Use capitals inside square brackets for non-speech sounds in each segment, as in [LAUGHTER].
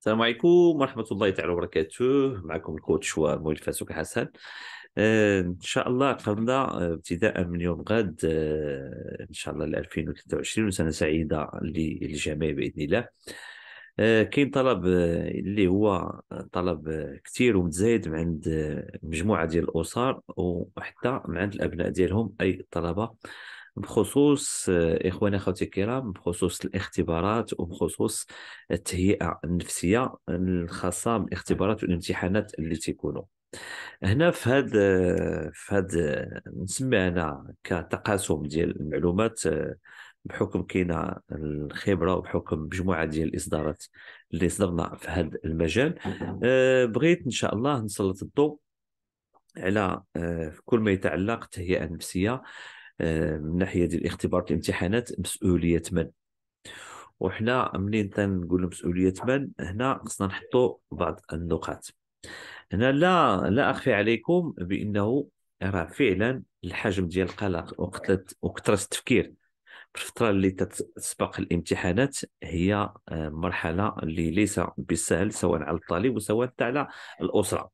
السلام عليكم ورحمة الله تعالى وبركاته معكم الكوتش ومولي فاسوك حسن آه، ان شاء الله قمنا آه، ابتداء من يوم غد آه، ان شاء الله 2023 سنة سعيدة للجميع بإذن الله كاين طلب اللي هو طلب كثير ومتزايد من عند مجموعة ديال الأسر وحتى من عند الأبناء ديالهم أي الطلبة بخصوص اخواني اخوتي الكرام بخصوص الاختبارات وبخصوص التهيئه النفسيه الخاصه بالاختبارات والامتحانات اللي تيكونوا هنا في هذا في هذا نسمي انا كتقاسم ديال المعلومات بحكم كاينه الخبره وبحكم مجموعه ديال الاصدارات اللي صدرنا في هذا المجال آه، بغيت ان شاء الله نسلط الضوء على آه، كل ما يتعلق التهيئه النفسيه من ناحيه ديال اختبار الامتحانات مسؤوليه من وحنا منين تنقول مسؤوليه من هنا خصنا نحطوا بعض النقاط هنا لا لا اخفي عليكم بانه راه فعلا الحجم ديال القلق وقتلت وكثره التفكير في الفتره اللي تسبق الامتحانات هي آه، مرحله اللي ليس بالسهل سواء على الطالب وسواء حتى على الاسره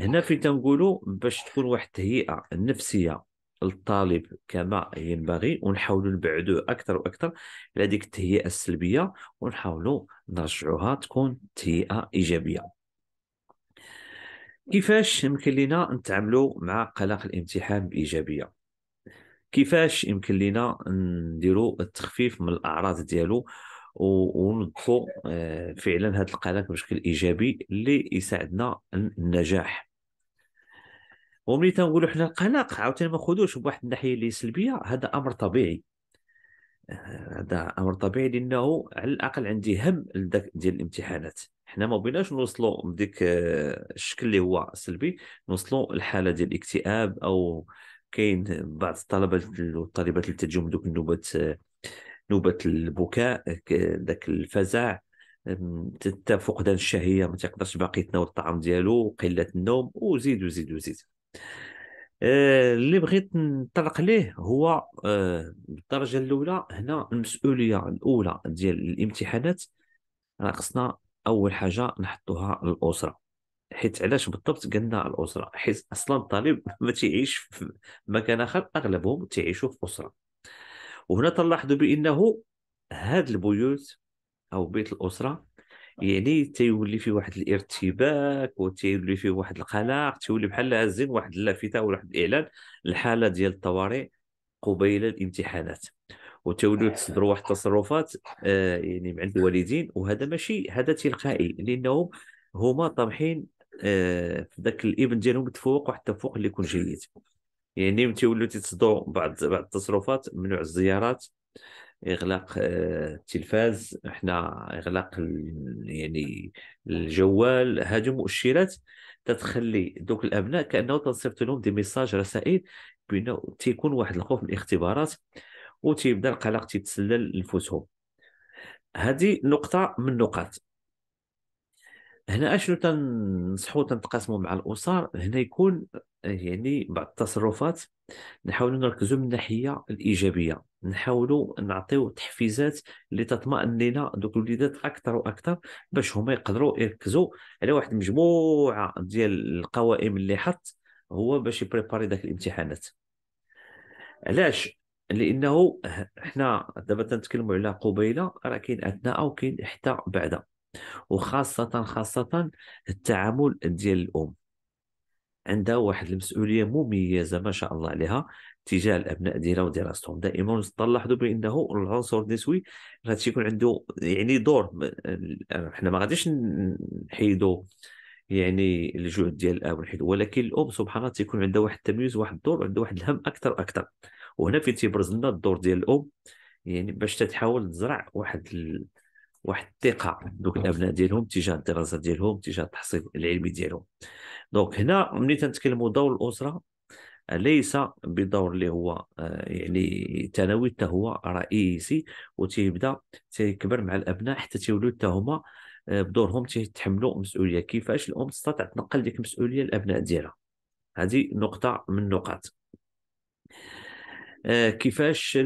هنا فين تنقولوا باش تكون واحد التهيئه النفسيه للطالب كما ينبغي ونحاولوا نبعدوه اكثر واكثر على ديك التهيئه السلبيه ونحاولوا نرجعوها تكون تهيئه ايجابيه كيفاش يمكن لنا نتعاملوا مع قلق الامتحان بايجابيه كيفاش يمكن لنا نديروا التخفيف من الاعراض ديالو ونضفوا آه، فعلا هذا القلق بشكل ايجابي اللي يساعدنا النجاح وملي تنقولوا حنا القلق عاوتاني ما ناخذوش بواحد الناحيه اللي سلبيه هذا امر طبيعي آه، هذا امر طبيعي لانه على الاقل عندي هم ديال الامتحانات حنا ما بغيناش نوصلوا من آه، الشكل اللي هو سلبي نوصلوا لحاله ديال الاكتئاب او كاين بعض الطلبه والطالبات اللي تجيهم دوك النوبات آه، نوبه البكاء ذاك الفزع حتى فقدان الشهيه ما تقدرش باقي تناول الطعام ديالو قله النوم وزيد وزيد وزيد آه، اللي بغيت نطرق ليه هو آه، الدرجه الاولى هنا المسؤوليه الاولى ديال الامتحانات راه خصنا اول حاجه نحطوها الاسره حيت علاش بالضبط قلنا الاسره حيت اصلا الطالب [LAUGHS] ما تيعيش في مكان اخر اغلبهم تيعيشوا في اسره وهنا تلاحظوا بانه هاد البيوت او بيت الاسره يعني تيولي فيه واحد الارتباك وتيولي فيه واحد القلق تيولي بحال هازين واحد اللافته ولا واحد الاعلان الحاله ديال الطوارئ قبيل الامتحانات وتولوا آه. تصدروا واحد التصرفات آه، يعني مع الوالدين وهذا ماشي هذا تلقائي لانهم هما طامحين آه، في ذاك الابن ديالهم تفوق واحد التفوق اللي يكون جيد يعني تيولوا تيتصدوا بعض بعض التصرفات ممنوع الزيارات اغلاق آه، التلفاز احنا اغلاق يعني الجوال هذه مؤشرات تتخلي دوك الابناء كانه تنصيفط لهم دي ميساج رسائل بانه تيكون واحد الخوف من الاختبارات وتيبدا القلق تيتسلل لنفوسهم هذه نقطه من النقاط هنا اشنو تنصحو تنتقاسمو مع الاسر هنا يكون يعني بعض التصرفات نحاولوا نركزوا من الناحيه الايجابيه نحاولوا نعطيو تحفيزات اللي تطمئن لنا دوك الوليدات اكثر واكثر باش هما يقدروا يركزوا على واحد المجموعه ديال القوائم اللي حط هو باش يبريباري داك الامتحانات علاش لانه حنا دابا تنتكلموا على قبيله راه كاين اثناء وكاين حتى بعدا وخاصه خاصه التعامل ديال الام عندها واحد المسؤوليه مميزه ما شاء الله عليها تجاه الابناء ديالها ودراستهم دائما تلاحظوا بانه العنصر النسوي غادي يكون عنده يعني دور آه، حنا ما غاديش نحيدوا يعني الجهد ديال الاب ونحيدوا ولكن الام سبحان الله تيكون عندها واحد التمييز واحد الدور وعندها واحد الهم اكثر اكثر وهنا فين تيبرز لنا الدور ديال الام يعني باش تتحاول تزرع واحد ال... واحد الثقه دوك الابناء ديالهم تجاه الدراسه ديالهم تجاه التحصيل العلمي ديالهم دونك هنا ملي تنتكلموا دور الاسره ليس بدور اللي هو آه، يعني ثانوي حتى هو رئيسي وتيبدا تيكبر مع الابناء حتى تيولوا حتى هما آه، بدورهم تيتحملوا مسؤوليه كيفاش الام تستطيع تنقل ديك المسؤوليه للابناء ديالها هذه نقطه من النقاط آه، كيفاش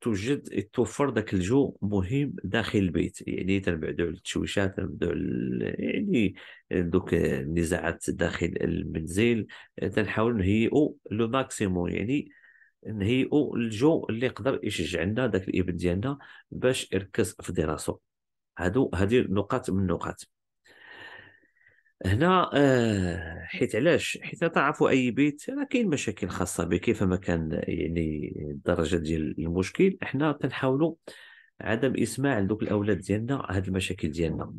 توجد توفر ذاك الجو مهم داخل البيت يعني تنبعدوا على التشويشات تنبعدوا يعني دوك النزاعات داخل المنزل آه، تنحاول نهيئوا لو ماكسيموم يعني نهيئوا الجو اللي يقدر يشجعنا ذاك الابن ديالنا باش يركز في دراسته هادو هذه نقاط من النقاط هنا آه، حيت علاش حيت تعرفوا اي بيت راه كاين مشاكل خاصه به كيف ما كان يعني الدرجه ديال المشكل حنا كنحاولوا عدم اسماع لدوك الاولاد ديالنا هاد المشاكل ديالنا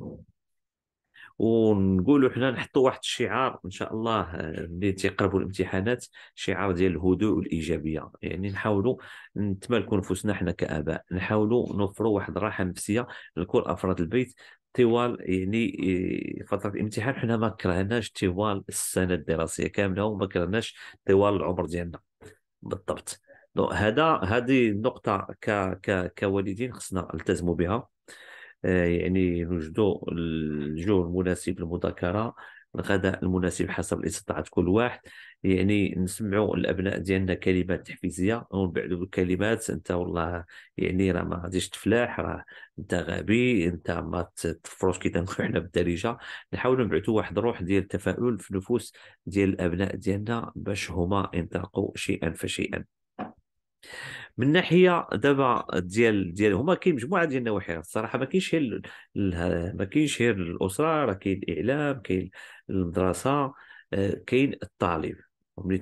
ونقولوا حنا نحطوا واحد الشعار ان شاء الله آه، ملي تيقربوا الامتحانات شعار ديال الهدوء والايجابيه يعني نحاولوا نتمالكوا نفوسنا حنا كاباء نحاولوا نوفروا واحد الراحه نفسيه لكل افراد البيت طوال يعني فتره إيه، الامتحان حنا ما كرهناش طوال السنه الدراسيه كامله وما كرهناش طوال العمر ديالنا بالضبط هذا هذه النقطه ك ك كوالدين خصنا نلتزموا بها آه، يعني نوجدوا الجو المناسب للمذاكره الغداء المناسب حسب استطاعه كل واحد يعني نسمعوا الابناء ديالنا كلمات تحفيزيه ونبعدوا بالكلمات انت والله يعني راه ما غاديش تفلاح راه انت غبي انت ما تفرش كي تنقول حنا بالدارجه نحاولوا نبعثوا واحد الروح ديال التفاؤل في نفوس ديال الابناء ديالنا باش هما ينطلقوا شيئا فشيئا من ناحيه دابا ديال ديال هما كاين مجموعه ديال النواحي الصراحه ما كاينش غير ما كاينش غير الاسره راه كاين الاعلام كاين المدرسه آه، كاين الطالب وملي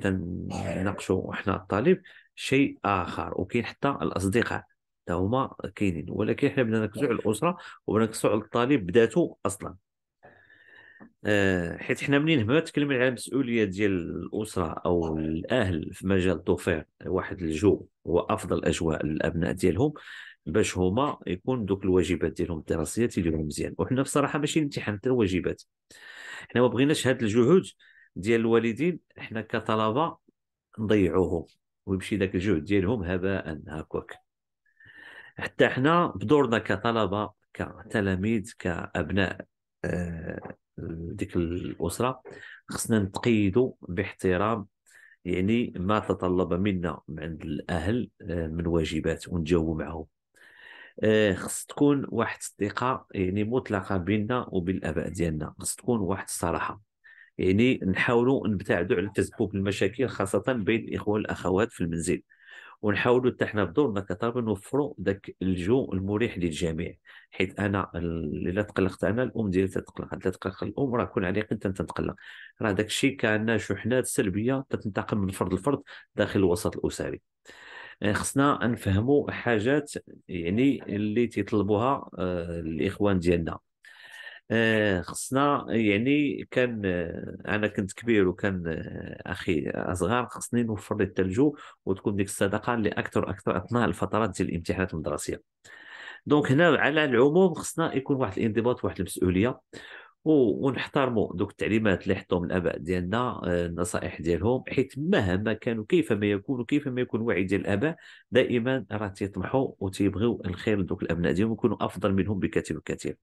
تناقشوا احنا الطالب شيء اخر وكاين حتى الاصدقاء حتى هما كاينين ولكن حنا بدنا نركزوا على الاسره وبنركزوا على الطالب بذاته اصلا آه، حيت حنا منين هما تكلمنا على المسؤوليه ديال الاسره او الاهل في مجال توفير واحد الجو وافضل اجواء للابناء ديالهم باش هما يكون دوك الواجبات ديالهم الدراسيه تيديرهم مزيان وحنا بصراحه ماشي الامتحان حتى الواجبات حنا ما بغيناش هاد الجهود ديال الوالدين حنا كطلبه نضيعوهم ويمشي ذاك الجهد ديالهم هباء هكاك حتى حنا بدورنا كطلبه كتلاميذ كابناء آه، ديك الاسره خصنا نتقيدوا باحترام يعني ما تطلب منا من عند الاهل آه، من واجبات ونجاوبوا معهم آه، خص تكون واحد الثقه يعني مطلقه بيننا وبالاباء ديالنا خص تكون واحد الصراحه يعني نحاولوا نبتعدوا على تسبب المشاكل خاصه بين الاخوه والاخوات في المنزل ونحاولوا حتى حنا بدورنا كطلبه نوفروا ذاك الجو المريح للجميع حيت انا الا تقلقت انا الام ديالي تتقلق الا تقلق الام راه كون عليا انت تتقلق راه داك الشيء كان شحنات سلبيه تتنتقل من فرد لفرد داخل الوسط الاسري آه، خصنا نفهموا حاجات يعني اللي تيطلبوها آه، الاخوان ديالنا آه، خصنا يعني كان آه، انا كنت كبير وكان آه، اخي اصغر خصني نوفر لي الثلج وتكون ديك الصدقه اللي اكثر اكثر اثناء الفترات ديال الامتحانات المدرسيه دونك هنا على العموم خصنا يكون واحد الانضباط واحد المسؤوليه ونحترموا دوك التعليمات اللي حطوهم الاباء ديالنا آه، النصائح ديالهم حيت مهما كانوا كيف ما يكونوا كيف ما يكون الوعي ديال الاباء دائما راه تيطمحوا وتيبغيو الخير لدوك الابناء ديالهم ويكونوا افضل منهم بكثير وكثير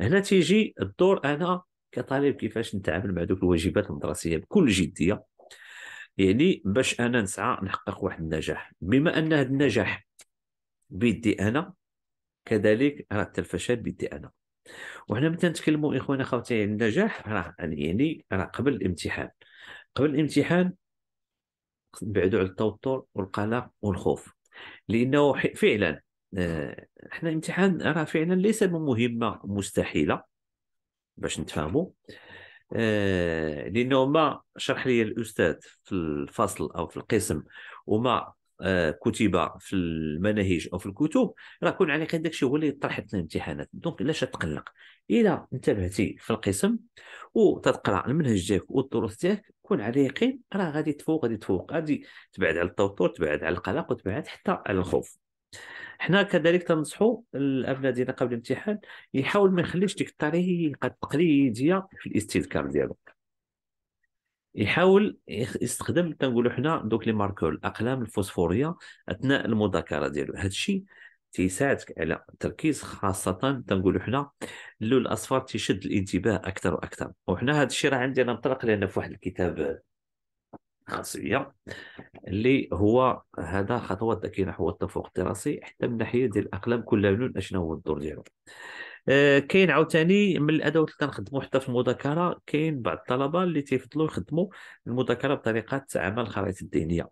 هنا تيجي الدور انا كطالب كيفاش نتعامل مع دوك الواجبات المدرسيه بكل جديه يعني باش انا نسعى نحقق واحد النجاح بما ان هذا النجاح بيدي انا كذلك راه الفشل بيدي انا وحنا ملي تنتكلموا اخوانا خوتي عن النجاح راه يعني راه قبل الامتحان قبل الامتحان نبعدوا على التوتر والقلق والخوف لانه فعلا آه، حنا الامتحان راه فعلا ليس مهمه مستحيله باش نتفاهموا آه، لانه ما شرح لي الاستاذ في الفصل او في القسم وما آه، كتب في المناهج او في الكتب راه كون عليك هذاك الشيء هو اللي طرحت في الامتحانات دونك علاش تقلق الا انتبهتي في القسم وتتقرا المنهج ديالك والدروس ديالك كون على يقين راه غادي تفوق غادي تفوق غادي تبعد على التوتر تبعد على القلق وتبعد حتى على الخوف حنا كذلك تنصحوا الابناء ديالنا قبل الامتحان يحاول ما يخليش ديك الطريقه التقليديه في الاستذكار ديالو يحاول يستخدم تنقولوا حنا دوك لي ماركور الاقلام الفوسفوريه اثناء المذاكره ديالو هذا الشيء تيساعدك على التركيز خاصه تنقولوا حنا اللون الاصفر تيشد الانتباه اكثر واكثر وحنا هذا الشيء راه عندي انا مطلق لان في واحد الكتاب خاص بيا اللي هو هذا خطوات ذكيه نحو التفوق الدراسي حتى من ناحيه ديال الاقلام كل لون اشنو هو الدور ديالو آه، كاين عاوتاني من الادوات اللي كنخدموا حتى في المذاكره كاين بعض الطلبه اللي تيفضلوا يخدموا المذاكره بطريقه عمل الخرائط الذهنيه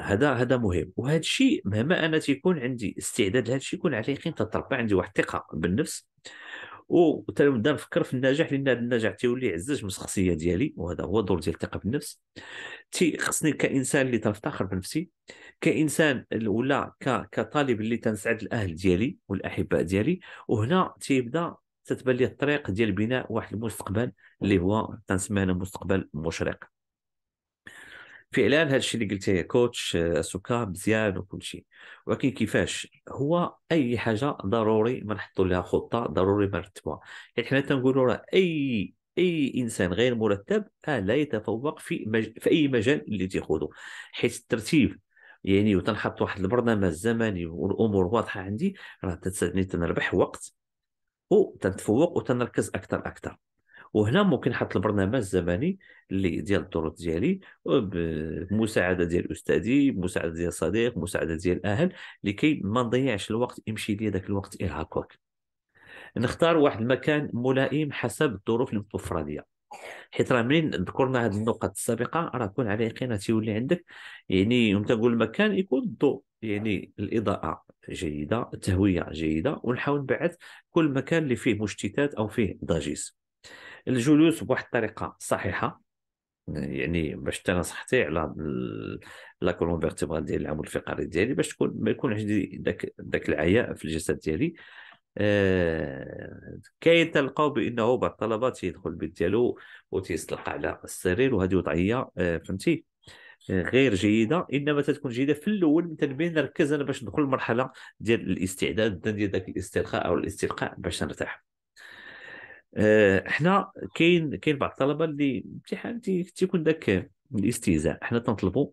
هذا هذا مهم وهذا الشيء مهما انا تيكون عندي استعداد لهذا الشيء يكون عليه يقين تتربى عندي واحد الثقه بالنفس وتنبدا نفكر في النجاح لان هذا النجاح تيولي عزاج من الشخصيه ديالي وهذا هو دور ديال الثقه بالنفس تي خصني كانسان اللي تنفتخر بنفسي كانسان ولا كطالب اللي تنسعد الاهل ديالي والاحباء ديالي وهنا تيبدا تتبان لي الطريق ديال بناء واحد المستقبل اللي هو تنسميه انا مستقبل مشرق في اعلان الشيء اللي يا كوتش السكر آه، مزيان وكل شيء ولكن كيفاش هو اي حاجه ضروري ما نحطوا لها خطه ضروري ما نرتبوها يعني حنا تنقولوا راه اي اي انسان غير مرتب آه لا يتفوق في مج... في اي مجال اللي تيخوضه حيث الترتيب يعني وتنحط واحد البرنامج زمني والامور واضحه عندي راه تساعدني تنربح وقت وتنتفوق وتنركز اكثر اكثر وهنا ممكن نحط البرنامج الزمني اللي ديال الدروس ديالي آه، بمساعده ديال استاذي بمساعده ديال صديق مساعده ديال الاهل لكي ما نضيعش الوقت يمشي لي ذاك الوقت ارهاقك نختار واحد المكان ملائم حسب الظروف المتوفره ليا حيت راه منين ذكرنا هذه النقط السابقه راه كون على يقين تيولي عندك يعني يوم تنقول المكان يكون الضوء يعني الاضاءه جيده التهويه جيده ونحاول نبعث كل مكان اللي فيه مشتتات او فيه ضجيج الجلوس بواحد الطريقه صحيحه يعني باش انا صحتي على لا كولون فيرتيبرال ديال العمود الفقري ديالي باش تكون ما يكون عندي داك داك العياء في الجسد ديالي آه كي تلقاو بانه بعض الطلبه تيدخل البيت ديالو وتيستلقى على السرير وهذه وضعيه آه فهمتي آه، غير جيده انما تتكون جيده في الاول من تنبيه نركز انا باش ندخل المرحله ديال الاستعداد ديال ذاك الاسترخاء او الاستلقاء باش نرتاح آه، حنا كاين كاين بعض الطلبه اللي الامتحان تيكون ذاك الاستهزاء حنا تنطلبوا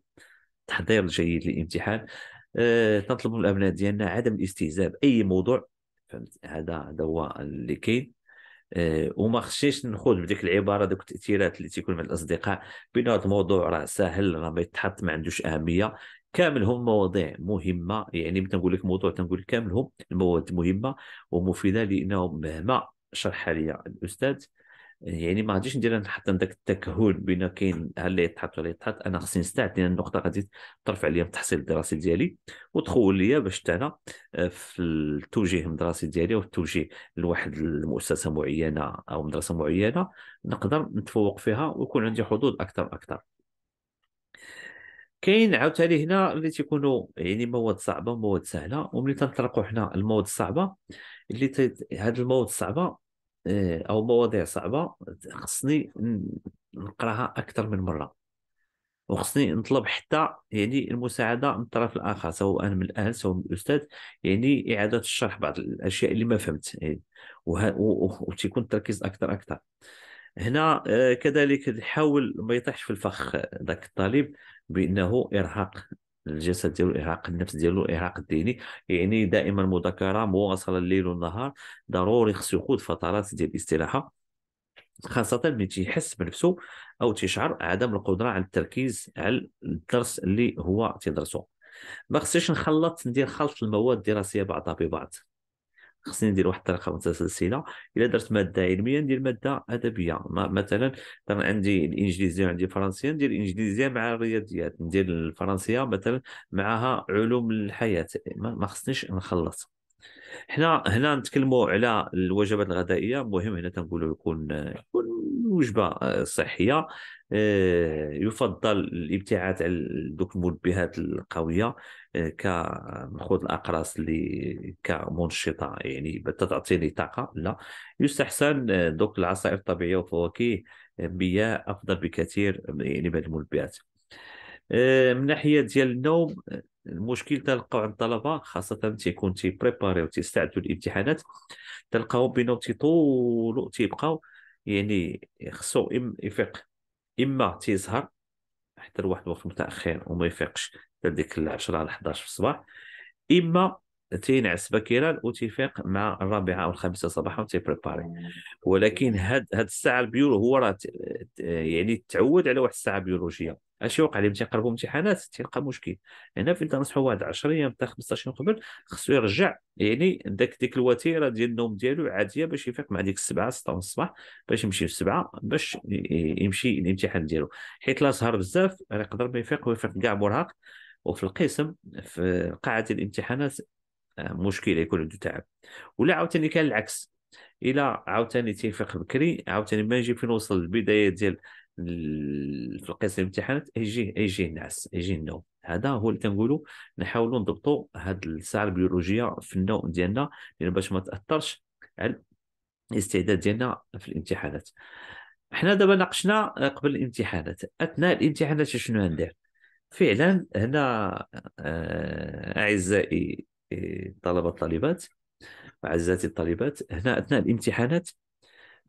تحضير جيد للامتحان أه تنطلبوا من الابناء ديالنا عدم الاستهزاء باي موضوع فهمت هذا هذا هو اللي كاين أه وما خشيش ناخذ بديك العباره دوك التاثيرات اللي تيكون مع الاصدقاء بان هذا الموضوع راه سهل راه ما يتحط ما عندوش اهميه كاملهم مواضيع مهمه يعني ملي تنقول لك موضوع تنقول لك المواد مهمه ومفيده لانهم مهما شرحها لي الاستاذ يعني ما غاديش ندير حتى داك التكهن بين كاين ها اللي يتحط ولا يتحط انا خصني نستعد لان النقطه غادي ترفع لي التحصيل الدراسي ديالي وتخول لي باش انا آه، في التوجيه الدراسي ديالي او التوجيه لواحد المؤسسه معينه او مدرسه معينه نقدر نتفوق فيها ويكون عندي حظوظ اكثر اكثر كاين عاوتاني هنا اللي تيكونوا يعني مواد صعبه ومواد سهله وملي تنطلقوا حنا المواد الصعبه اللي هاد المواد الصعبه إيه، او مواضيع صعبه خصني نقراها اكثر من مره وخصني نطلب حتى يعني المساعده من الطرف الاخر سواء من الاهل سواء من الاستاذ يعني اعاده الشرح بعض الاشياء اللي ما فهمت يعني وتيكون التركيز اكثر اكثر هنا آه، كذلك نحاول ما يطيحش في الفخ آه، ذاك الطالب بانه ارهاق الجسد ديالو الارهاق النفس ديالو الارهاق الذهني يعني دائما مذاكره مواصله الليل والنهار ضروري خصو يخوض فترات ديال الاستراحه خاصة ملي تيحس بنفسه أو تيشعر عدم القدرة على التركيز على الدرس اللي هو تيدرسو ما خصنيش نخلط ندير خلط المواد الدراسية بعضها ببعض خصني ندير واحد الطريقه متسلسله الا درت ماده علميه ندير ماده ادبيه مثلا عندي الانجليزيه وعندي الفرنسيه ندير الانجليزيه مع الرياضيات ندير الفرنسيه مثلا معها علوم الحياه ما خصنيش نخلص حنا هنا نتكلموا على الوجبات الغذائيه مهم هنا تنقولوا يكون يكون وجبه آه، صحيه آه، يفضل الابتعاد عن دوك المنبهات القويه آه، كنخوض الاقراص اللي كمنشطه يعني تعطيني طاقه لا يستحسن دوك العصائر الطبيعيه والفواكه مياه افضل بكثير يعني من المنبهات من ناحيه ديال النوم المشكل تلقاو عند الطلبه خاصه تيكون تيبريباري تيستعدوا للامتحانات تلقاهم بينهم تيطولوا تيبقاو يعني خصو ام يفيق اما تيزهر حتى لواحد الوقت متاخر وما يفيقش حتى ديك 10 ل 11 في الصباح اما تينعس باكرا وتيفيق مع الرابعه او الخامسه صباحا تيبريباري ولكن هاد هاد الساعه البيولو هو راه يعني تعود على واحد الساعه بيولوجيه اش يوقع اللي تيقربوا امتحانات تيلقى مشكل هنا فين تنصحوا واحد 10 ايام حتى 15 يوم قبل خصو يرجع يعني داك ديك الوتيره ديال النوم ديالو عاديه باش يفيق مع ديك السبعه 6 ونص الصباح باش يمشي في 7 باش يمشي الامتحان ديالو حيت لا سهر بزاف راه يقدر ما يفيق ويفيق كاع مرهق وفي القسم في قاعه الامتحانات آه، مشكله يكون عنده تعب ولا عاوتاني كان العكس الا عاوتاني تيفيق بكري عاوتاني ما يجي فين وصل البدايه ديال في القسم الامتحانات يجي يجي النعس يجي النوم هذا هو اللي كنقولوا نحاولوا نضبطوا هاد الساعه البيولوجيه في النوم ديالنا لان باش ما تاثرش على الاستعداد ديالنا في الامتحانات حنا دابا ناقشنا قبل الامتحانات اثناء الامتحانات شنو غندير فعلا هنا آه، اعزائي الطلبه آه، الطالبات وعزاتي الطالبات هنا اثناء الامتحانات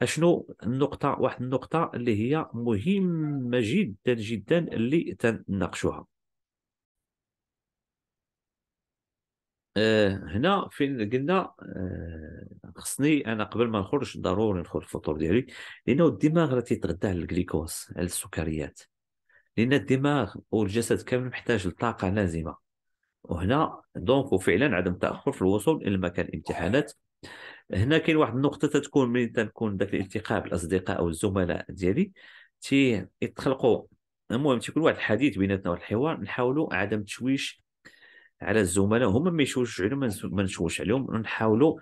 اشنو النقطه واحد النقطه اللي هي مهمه جدا جدا اللي تناقشوها آه، هنا فين قلنا آه، خصني انا قبل ما نخرج ضروري ندخل الفطور ديالي لانه الدماغ راه تيتغدى على الجليكوز على السكريات لان الدماغ والجسد كامل محتاج لطاقه لازمه وهنا دونك وفعلا عدم تاخر في الوصول الى مكان الامتحانات هنا كاين واحد النقطه تتكون ملي تنكون ذاك الالتقاء بالاصدقاء او الزملاء ديالي تي يتخلقوا المهم تيكون واحد الحديث بيناتنا واحد الحوار نحاولوا عدم تشويش على الزملاء هما ما يشوش عليهم ما نشوش عليهم نحاولوا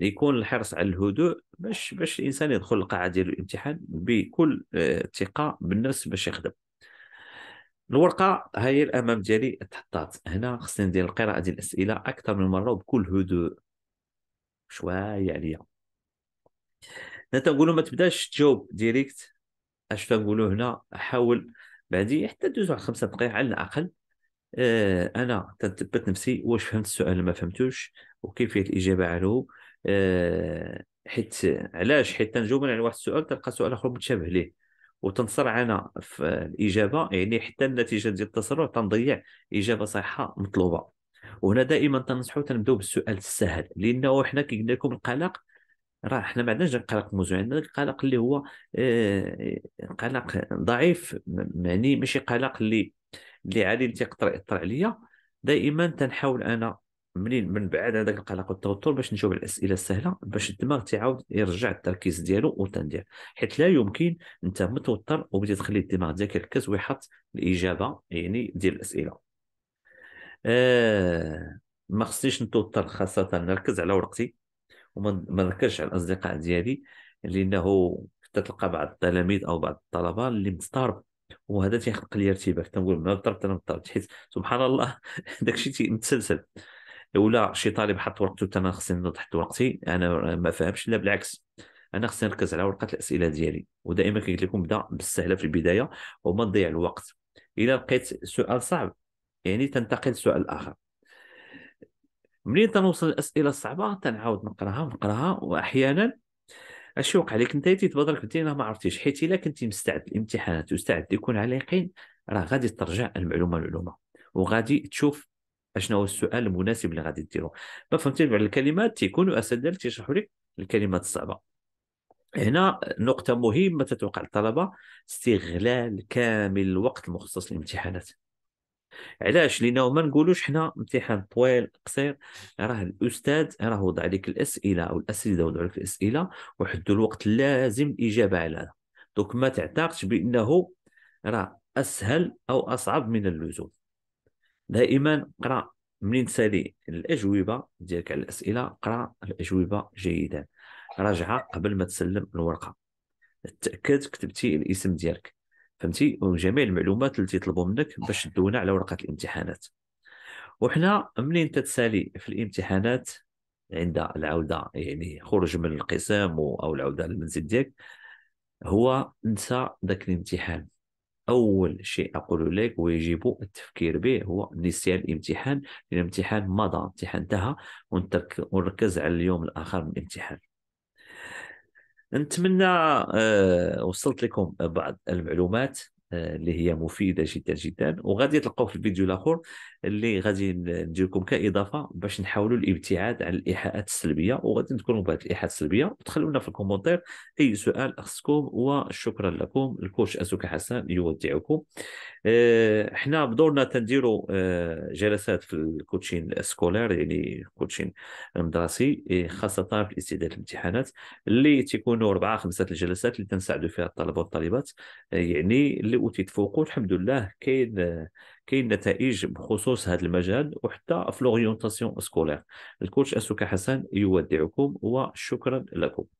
يكون الحرص على الهدوء باش باش الانسان يدخل القاعه ديال الامتحان بكل ثقه بالنفس باش يخدم الورقه ها هي الامام ديالي تحطات هنا خصني ندير القراءه ديال الاسئله اكثر من مره وبكل هدوء شويه عليا يعني. انا تنقولو ما تبداش تجاوب ديريكت اش تنقولوا هنا حاول بعدي حتى دوز واحد خمسة دقائق على الاقل آه انا تنثبت نفسي واش فهمت السؤال اللي ما فهمتوش وكيفيه الاجابه عليه آه حيت علاش حيت تنجاوب على واحد السؤال تلقى سؤال اخر متشابه ليه وتنصرع انا في الاجابه يعني حتى النتيجه ديال التصرف تنضيع اجابه صحيحه مطلوبه وهنا دائما تنصحوا تنبداو بالسؤال السهل لانه حنا كي قلنا لكم القلق راه حنا ما عندناش قلق موزون عندنا القلق اللي هو آه، قلق ضعيف يعني ماشي قلق اللي اللي عادي تيقدر ياثر عليا دائما تنحاول انا منين من بعد هذاك القلق والتوتر باش نجاوب على الاسئله السهله باش الدماغ تعاود يرجع التركيز ديالو وتندير حيت لا يمكن انت متوتر وبدي تخلي الدماغ ديالك يركز ويحط الاجابه يعني ديال الاسئله آه، ما خصنيش نتوتر خاصه نركز على ورقتي وما نركزش على الاصدقاء ديالي لانه تتلقى بعض التلاميذ او بعض الطلبه اللي مضطرب وهذا تيخلق لي ارتباك تنقول ما اضطربت انا اضطربت حيت سبحان الله [LAUGHS] داكشي تيتسلسل ولا شي طالب حط ورقته انا خصني نوض حط ورقتي انا ما فاهمش لا بالعكس انا خصني نركز على ورقه الاسئله ديالي ودائما كنقول لكم بدا بالسهله في البدايه وما تضيع الوقت الا لقيت سؤال صعب يعني تنتقل سؤال اخر منين تنوصل الاسئله الصعبه تنعاود نقراها ونقراها واحيانا اش يوقع لك انت تيتبادر لك انت ما عرفتيش حيت الا كنتي مستعد للامتحانات مستعد يكون على يقين راه غادي ترجع المعلومه المعلومه وغادي تشوف اشنو هو السؤال المناسب اللي غادي ديرو ما فهمتي بعض الكلمات تيكونوا اساتذه تيشرحوا لك الكلمات الصعبه هنا نقطه مهمه تتوقع الطلبه استغلال كامل الوقت المخصص للامتحانات علاش لانه ما نقولوش حنا امتحان طويل قصير راه الاستاذ راه وضع لك الاسئله او الاسئله وضع لك الاسئله وحد الوقت اللازم الاجابه على هذا دونك ما تعتقدش بانه راه اسهل او اصعب من اللزوم دائما قرا منين تسالي الاجوبه ديالك على الاسئله قرا الاجوبه جيدا راجعه قبل ما تسلم الورقه تاكد كتبتي الاسم ديالك فهمتي وجميع المعلومات اللي تيطلبوا منك باش تدونها على ورقه الامتحانات وحنا منين تتسالي في الامتحانات عند العوده يعني خروج من القسم او العوده للمنزل ديالك هو انسى ذاك الامتحان اول شيء اقول لك ويجب التفكير به هو نسيان الامتحان الامتحان مضى امتحان انتهى ونركز على اليوم الاخر من الامتحان نتمنى آه، وصلت لكم بعض المعلومات آه، اللي هي مفيده جدا جدا وغادي تلقاو في الفيديو الاخر اللي غادي ندير لكم كاضافه باش نحاولوا الابتعاد عن الايحاءات السلبيه وغادي نذكروا بعض الايحاءات السلبيه وتخلونا في الكومنتير اي سؤال خصكم وشكرا لكم الكوتش اسوكا حسن يودعكم آه، حنا بدورنا تنديروا آه، جلسات في الكوتشين سكولار يعني كوتشين مدرسي إيه، خاصه في الاستعداد للامتحانات اللي تيكونوا اربعه خمسه الجلسات اللي تنساعدوا فيها الطلبه والطالبات يعني اللي اللي وتيتفوقوا الحمد لله كاين كاين نتائج بخصوص هذا المجال وحتى في لورينتاسيون سكولير الكوتش اسوكا حسن يودعكم وشكرا لكم